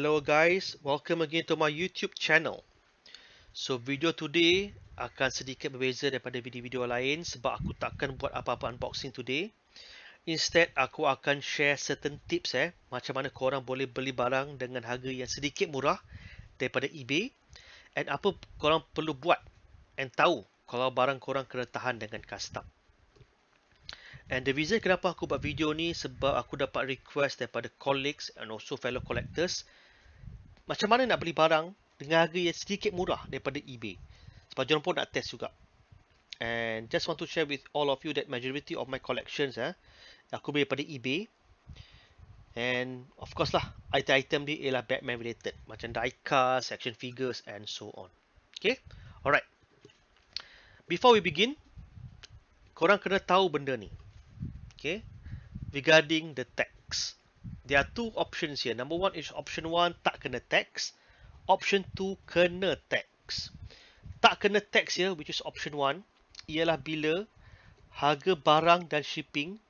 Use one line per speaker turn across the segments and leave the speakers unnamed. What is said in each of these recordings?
Hello guys, welcome again to my YouTube channel. So video today akan sedikit berbeza daripada video-video lain sebab aku takkan buat apa-apa unboxing today. Instead, aku akan share certain tips eh macam mana korang boleh beli barang dengan harga yang sedikit murah daripada eBay and apa korang perlu buat and tahu kalau barang korang kena tahan dengan custom. And the reason kenapa aku buat video ni sebab aku dapat request daripada colleagues and also fellow collectors macam mana nak beli barang dengan harga yang sedikit murah daripada eBay? Sebab jangan pun nak test juga. And just want to share with all of you that majority of my collections eh, aku beli daripada eBay. And of course lah, item-item dia ialah Batman related. Macam diecast, action figures and so on. Okay? Alright. Before we begin, korang kena tahu benda ni. Okay? Regarding the text. There are two options here. Number one is option one, tak kena tax. Option two, kena tax. Tak kena tax ya, which is option one, ialah bila harga barang dan shipping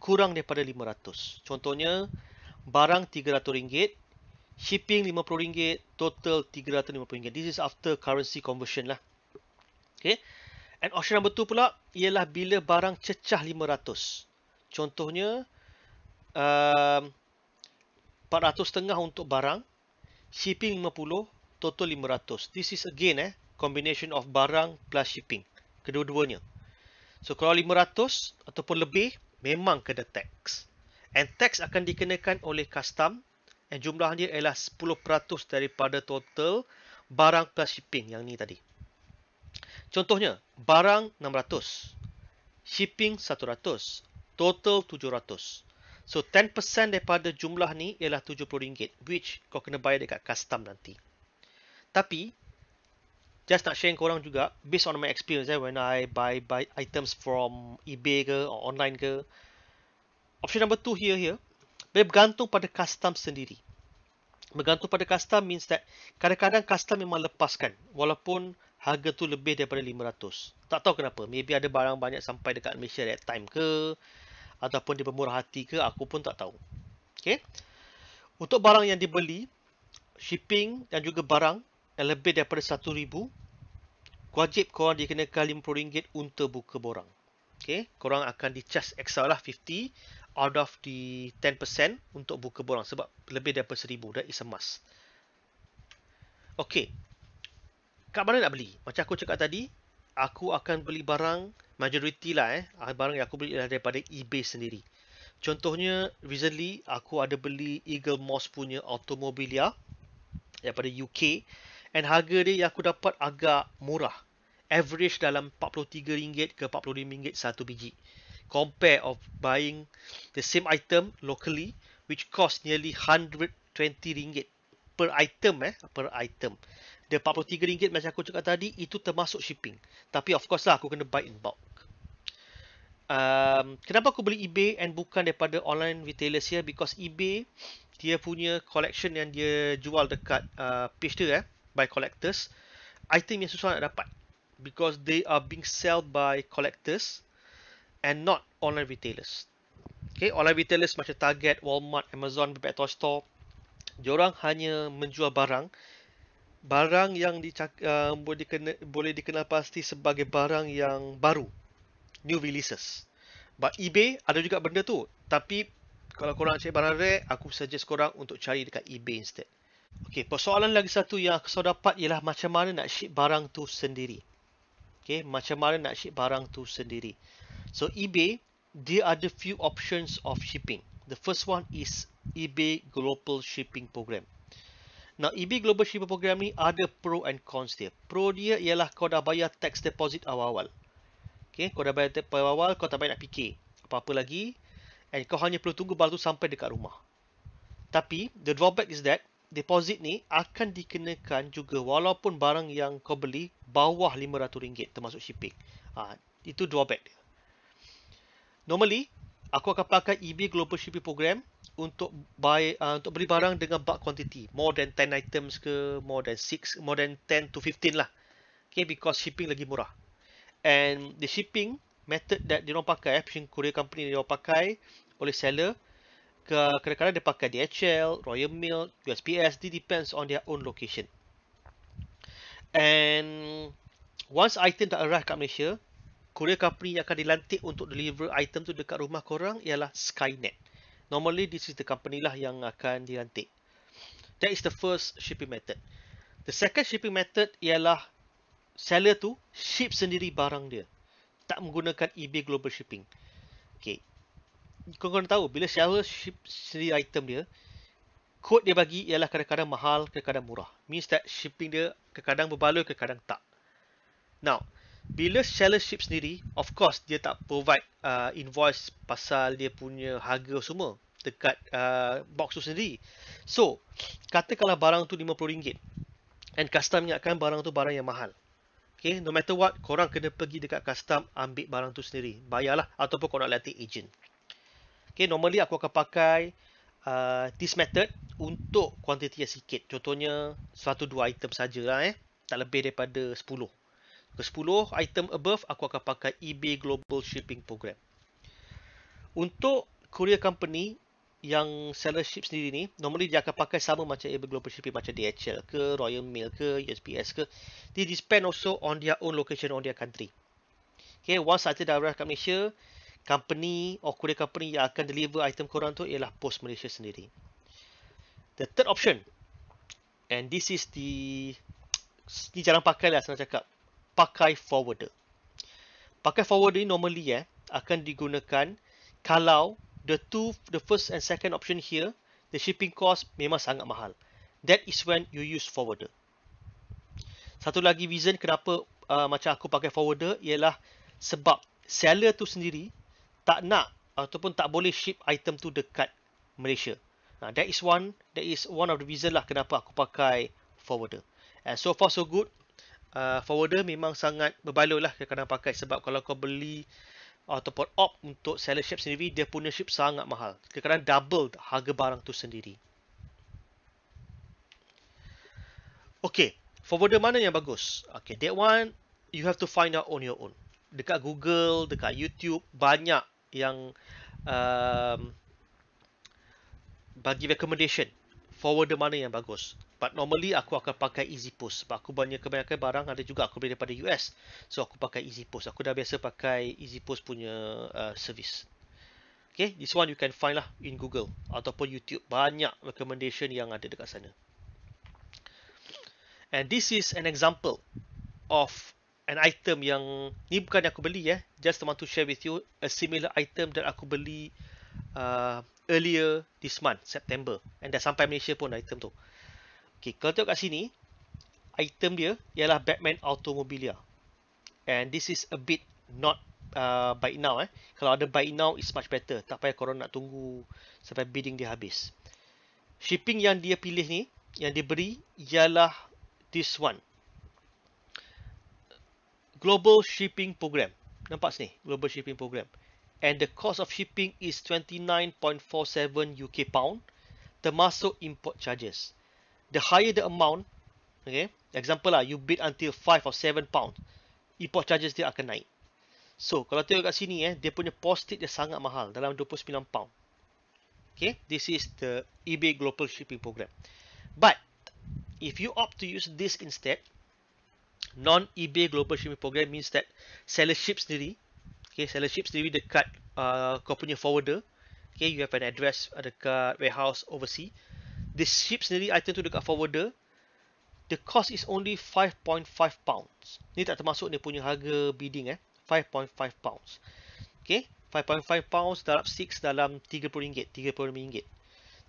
kurang daripada RM500. Contohnya, barang RM300, shipping RM50, total RM350. This is after currency conversion lah. Okay. And option number two pula, ialah bila barang cecah RM500. Contohnya, 400 ehm, setengah untuk barang, shipping 50, total 500. This is again eh, combination of barang plus shipping. Kedua-duanya. So kalau 500 ataupun lebih, memang kena tax. And tax akan dikenakan oleh custom and jumlahnya ialah 10% daripada total barang plus shipping yang ni tadi. Contohnya, barang 600, shipping 100, total 700. So 10% daripada jumlah ni ialah RM70 which kau kena bayar dekat custom nanti. Tapi just nak share korang juga based on my experience eh, when I buy buy items from eBay ke or online ke. Option number 2 here here. bergantung pada custom sendiri. Bergantung pada custom means that kadang-kadang custom memang lepaskan walaupun harga tu lebih daripada 500. Tak tahu kenapa. Maybe ada barang banyak sampai dekat Malaysia at time ke ataupun dia pemurah hati ke aku pun tak tahu. Okay, Untuk barang yang dibeli, shipping dan juga barang yang lebih daripada RM1,000, wajib korang dikenakan RM50 untuk buka borang. Okay, korang akan di dicas extra lah 50 out of the 10% untuk buka borang sebab lebih daripada RM1,000. That is a must. Okey, kat mana nak beli? Macam aku cakap tadi, aku akan beli barang majoriti lah eh ah, barang yang aku beli adalah daripada eBay sendiri contohnya recently aku ada beli Eagle Moss punya automobilia daripada UK and harga dia yang aku dapat agak murah average dalam RM43 ke RM45 satu biji compare of buying the same item locally which cost nearly RM120 per item eh per item the RM43 macam aku cakap tadi itu termasuk shipping tapi of course lah aku kena buy in bulk um, kenapa aku beli ebay and bukan daripada online retailers here because ebay dia punya collection yang dia jual dekat uh, page dia eh, by collectors item yang susah nak dapat because they are being sold by collectors and not online retailers Okay, online retailers macam Target, Walmart, Amazon, Bebek Toy Store, diorang hanya menjual barang barang yang dicak, uh, boleh, dikena, boleh dikenal pasti sebagai barang yang baru. New releases. But eBay ada juga benda tu. Tapi kalau korang nak cari barang rare, aku suggest korang untuk cari dekat eBay instead. Okay, persoalan lagi satu yang aku dapat ialah macam mana nak ship barang tu sendiri. Okay, macam mana nak ship barang tu sendiri. So eBay, there are the few options of shipping. The first one is eBay Global Shipping Program. Nah EB Global Shipper Program ni ada pro and cons dia. Pro dia ialah kau dah bayar tax deposit awal-awal. Okay, kau dah bayar tax awal-awal, kau tak payah nak fikir apa-apa lagi. And kau hanya perlu tunggu baru sampai dekat rumah. Tapi, the drawback is that deposit ni akan dikenakan juga walaupun barang yang kau beli bawah RM500 termasuk shipping. Ha, itu drawback dia. Normally, aku akan pakai EB Global Shipping Program untuk buy uh, untuk beli barang dengan bulk quantity more than 10 items ke more than 6 more than 10 to 15 lah okay because shipping lagi murah and the shipping method that dia orang pakai eh, shipping courier company dia orang pakai oleh seller ke kadang-kadang dia pakai DHL, Royal Mail, USPS, it depends on their own location. And once item dah arrive kat Malaysia, courier company yang akan dilantik untuk deliver item tu dekat rumah korang ialah Skynet normally this is the company lah yang akan dilantik. That is the first shipping method. The second shipping method ialah seller tu ship sendiri barang dia. Tak menggunakan eBay Global Shipping. Okay. Kau kena tahu bila seller ship sendiri item dia, kod dia bagi ialah kadang-kadang mahal, kadang-kadang murah. Means that shipping dia kadang-kadang berbaloi, kadang-kadang tak. Now, bila seller ship sendiri of course dia tak provide uh, invoice pasal dia punya harga semua dekat uh, box tu sendiri so kalau barang tu RM50 and custom ingatkan barang tu barang yang mahal Okay, no matter what, korang kena pergi dekat custom ambil barang tu sendiri. Bayarlah ataupun korang nak letak agent. Okay, normally aku akan pakai uh, this method untuk kuantiti yang sikit. Contohnya, satu dua item sajalah eh. Tak lebih daripada sepuluh ke 10 item above aku akan pakai eBay Global Shipping Program. Untuk courier company yang seller sellership sendiri ni normally dia akan pakai sama macam eBay Global Shipping macam DHL ke Royal Mail ke USPS ke they depend also on their own location on their country. Okay, once item dah arrive kat Malaysia, company or courier company yang akan deliver item korang tu ialah Post Malaysia sendiri. The third option and this is the ni jarang pakai lah senang cakap pakai forwarder. Pakai forwarder ni normally eh, akan digunakan kalau the two, the first and second option here, the shipping cost memang sangat mahal. That is when you use forwarder. Satu lagi reason kenapa uh, macam aku pakai forwarder ialah sebab seller tu sendiri tak nak ataupun tak boleh ship item tu dekat Malaysia. Nah, that is one, that is one of the reason lah kenapa aku pakai forwarder. And so far so good, uh, forwarder memang sangat berbaloi lah kena pakai sebab kalau kau beli ataupun opt untuk seller ship sendiri dia punya ship sangat mahal kadang-kadang double harga barang tu sendiri Okay, forwarder mana yang bagus? Okay, that one you have to find out on your own. Dekat Google, dekat YouTube, banyak yang um, bagi recommendation forwarder mana yang bagus. But normally aku akan pakai Easy Post. sebab aku banyak kebanyakan barang ada juga aku beli daripada US. So aku pakai Easy Post. Aku dah biasa pakai Easy Post punya uh, servis. Okay, this one you can find lah in Google ataupun YouTube. Banyak recommendation yang ada dekat sana. And this is an example of an item yang ni bukan yang aku beli ya. Eh. Just want to share with you a similar item that aku beli uh, earlier this month, September. And dah sampai Malaysia pun dah item tu. Okay, kalau tengok kat sini, item dia ialah Batman Automobilia. And this is a bit not uh, by now. Eh. Kalau ada by now, is much better. Tak payah korang nak tunggu sampai bidding dia habis. Shipping yang dia pilih ni, yang dia beri, ialah this one. Global Shipping Program. Nampak sini? Global Shipping Program and the cost of shipping is 29.47 UK pound termasuk import charges. The higher the amount, okay, example lah, you bid until 5 or 7 pound, import charges dia akan naik. So, kalau tengok kat sini eh, dia punya postage dia sangat mahal dalam 29 pound. Okay, this is the eBay Global Shipping Program. But, if you opt to use this instead, non-eBay Global Shipping Program means that seller ship sendiri, Okay, seller ships sendiri dekat uh, kau punya forwarder. Okay, you have an address uh, dekat warehouse overseas. The ship sendiri item tu dekat forwarder. The cost is only 5.5 pounds. Ni tak termasuk dia punya harga bidding eh. 5.5 pounds. Okay, 5.5 pounds dalam 6 dalam 30 ringgit. 30 ringgit.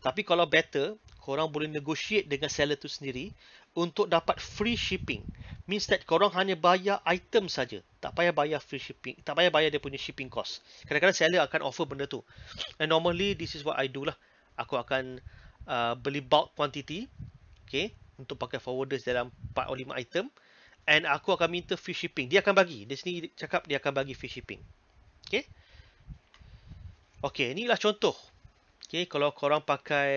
Tapi kalau better, korang boleh negotiate dengan seller tu sendiri untuk dapat free shipping. Means that korang hanya bayar item saja tak payah bayar free shipping tak payah bayar dia punya shipping cost kadang-kadang seller akan offer benda tu and normally this is what I do lah aku akan uh, beli bulk quantity okay untuk pakai forwarders dalam 4 atau 5 item and aku akan minta free shipping dia akan bagi Di sini cakap dia akan bagi free shipping okay okay inilah contoh okay kalau korang pakai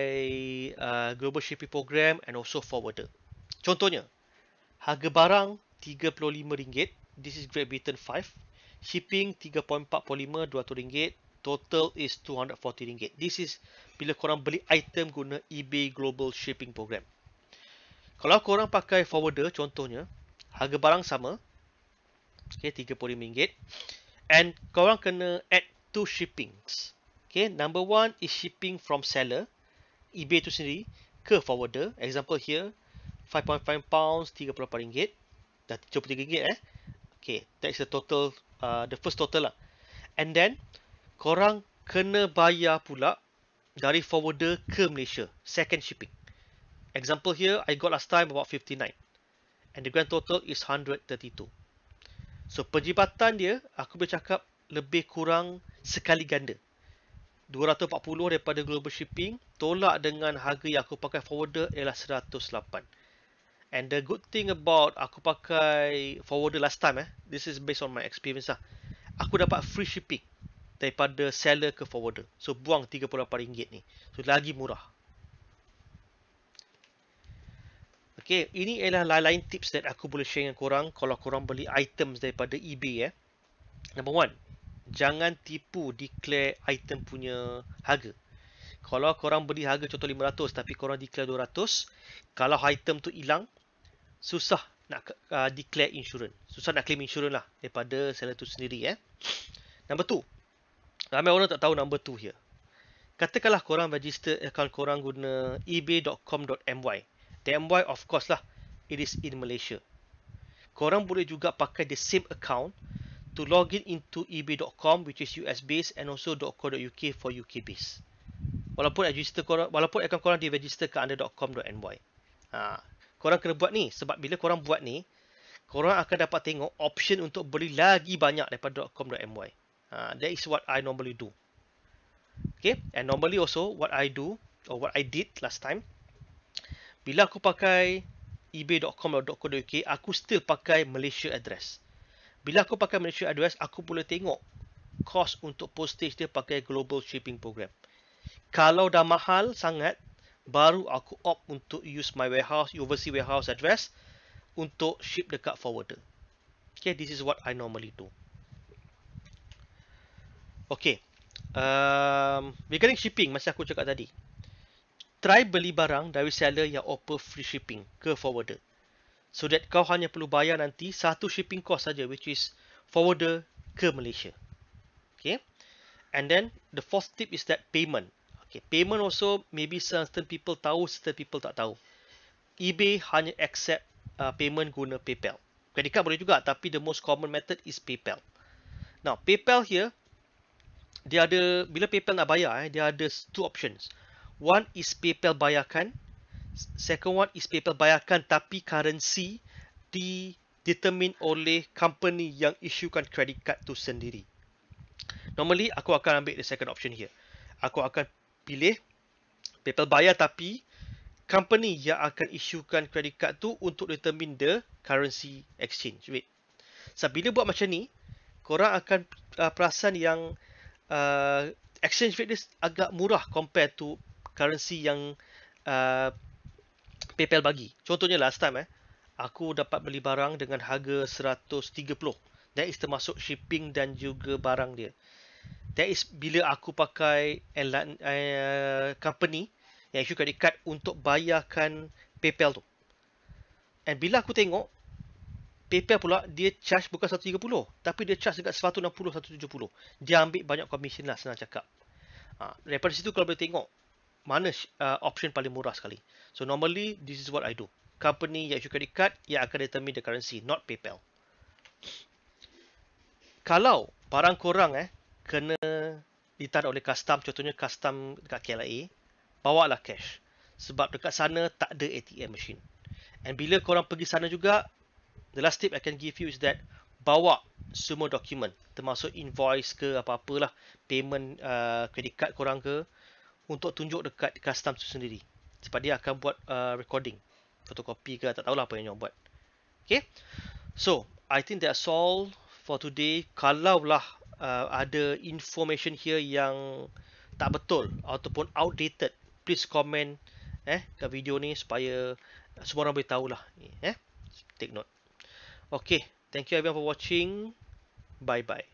uh, global shipping program and also forwarder contohnya harga barang RM35 this is Great Britain 5 shipping 3.4 dua tu ringgit total is 240 ringgit this is bila korang beli item guna eBay Global Shipping Program kalau korang pakai forwarder contohnya harga barang sama okay 35 ringgit and korang kena add two shippings okay number one is shipping from seller eBay tu sendiri ke forwarder example here 5.5 pounds 38 ringgit dah 33 ringgit eh Okay, is the total, uh, the first total lah. And then, korang kena bayar pula dari forwarder ke Malaysia, second shipping. Example here, I got last time about 59. And the grand total is 132. So, penjibatan dia, aku boleh cakap lebih kurang sekali ganda. 240 daripada global shipping, tolak dengan harga yang aku pakai forwarder ialah And the good thing about aku pakai forwarder last time eh, this is based on my experience lah. Aku dapat free shipping daripada seller ke forwarder. So buang RM38 ni. So lagi murah. Okay, ini adalah lain-lain tips that aku boleh share dengan korang kalau korang beli items daripada eBay eh. Number one, jangan tipu declare item punya harga. Kalau korang beli harga contoh 500 tapi korang declare 200, kalau item tu hilang, susah nak uh, declare insurans. Susah nak claim insurans lah daripada seller tu sendiri. Eh. Number two. Ramai orang tak tahu number two here. Katakanlah korang register account korang guna ebay.com.my. My of course lah. It is in Malaysia. Korang boleh juga pakai the same account to login into ebay.com which is US based and also .co.uk for UK based. Walaupun register korang, walaupun account korang di register ke under .com.my. Ha, ah, korang kena buat ni sebab bila korang buat ni korang akan dapat tengok option untuk beli lagi banyak daripada .com.my uh, ha, that is what I normally do okay and normally also what I do or what I did last time bila aku pakai ebay.com atau .co.uk aku still pakai Malaysia address bila aku pakai Malaysia address aku boleh tengok cost untuk postage dia pakai global shipping program kalau dah mahal sangat baru aku opt untuk use my warehouse, overseas warehouse address untuk ship dekat forwarder. Okay, this is what I normally do. Okay, um, regarding shipping, macam aku cakap tadi, try beli barang dari seller yang offer free shipping ke forwarder. So that kau hanya perlu bayar nanti satu shipping cost saja, which is forwarder ke Malaysia. Okay, and then the fourth tip is that payment. Okay, payment also maybe certain people tahu, certain people tak tahu. eBay hanya accept uh, payment guna PayPal. Credit card boleh juga tapi the most common method is PayPal. Now, PayPal here dia ada bila PayPal nak bayar eh dia ada two options. One is PayPal bayarkan. Second one is PayPal bayarkan tapi currency di determine oleh company yang issuekan credit card tu sendiri. Normally aku akan ambil the second option here. Aku akan pilih PayPal bayar tapi company yang akan isukan credit card tu untuk determine the currency exchange rate. So bila buat macam ni, korang akan uh, perasan yang uh, exchange rate dia agak murah compare to currency yang uh, PayPal bagi. Contohnya last time eh, aku dapat beli barang dengan harga 130. That is termasuk shipping dan juga barang dia. That is bila aku pakai uh, company yang issue credit card untuk bayarkan PayPal tu. And bila aku tengok, PayPal pula dia charge bukan 130 tapi dia charge dekat 160, 170. Dia ambil banyak commission lah senang cakap. Ha, daripada situ kalau boleh tengok, mana uh, option paling murah sekali. So normally, this is what I do. Company yang issue credit card yang akan determine the currency, not PayPal. Kalau barang korang eh, kena ditahan oleh custom contohnya custom dekat KLIA bawa lah cash sebab dekat sana tak ada ATM machine and bila korang pergi sana juga the last tip I can give you is that bawa semua dokumen termasuk invoice ke apa-apalah payment uh, credit card korang ke untuk tunjuk dekat custom tu sendiri sebab dia akan buat uh, recording fotokopi ke tak tahulah apa yang dia buat okay so I think that's all for today kalaulah uh, ada information here yang tak betul ataupun outdated, please comment eh kat video ni supaya semua orang boleh tahulah. Eh, take note. Okay, thank you everyone for watching. Bye-bye.